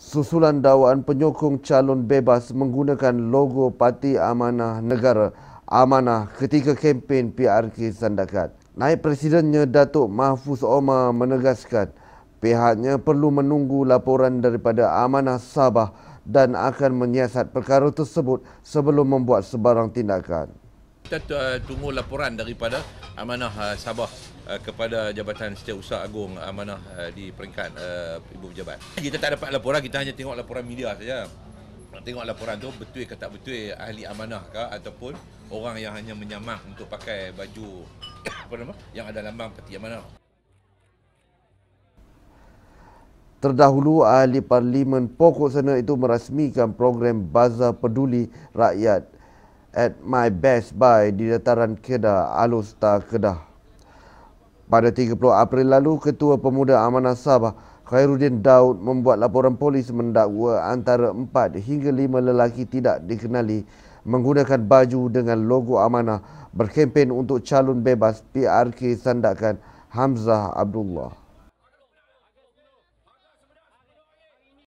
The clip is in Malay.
susulan dakwaan penyokong calon bebas menggunakan logo Parti Amanah Negara Amanah ketika kempen PRK Sandakat. Naib Presidennya Datuk Mahfuz Omar menegaskan pihaknya perlu menunggu laporan daripada Amanah Sabah dan akan menyiasat perkara tersebut sebelum membuat sebarang tindakan. Kita eh, tunggu laporan daripada Amanah eh, Sabah Uh, kepada Jabatan Setiausaha Agung Amanah uh, di peringkat uh, ibu pejabat. Kita tak dapat laporan, kita hanya tengok laporan media saja. Tengok laporan tu betul ke tak betul ahli amanah ke ataupun orang yang hanya menyamak untuk pakai baju apa nama yang ada lambang peti amanah. Terdahulu ahli parlimen pokok sana itu merasmikan program Baza Peduli Rakyat at My Best Buy di dataran Kedah Alustar Kedah. Pada 30 April lalu, Ketua Pemuda Amanah Sabah Khairuddin Daud membuat laporan polis mendakwa antara 4 hingga 5 lelaki tidak dikenali menggunakan baju dengan logo Amanah berkempen untuk calon bebas PRK Sandakan Hamzah Abdullah.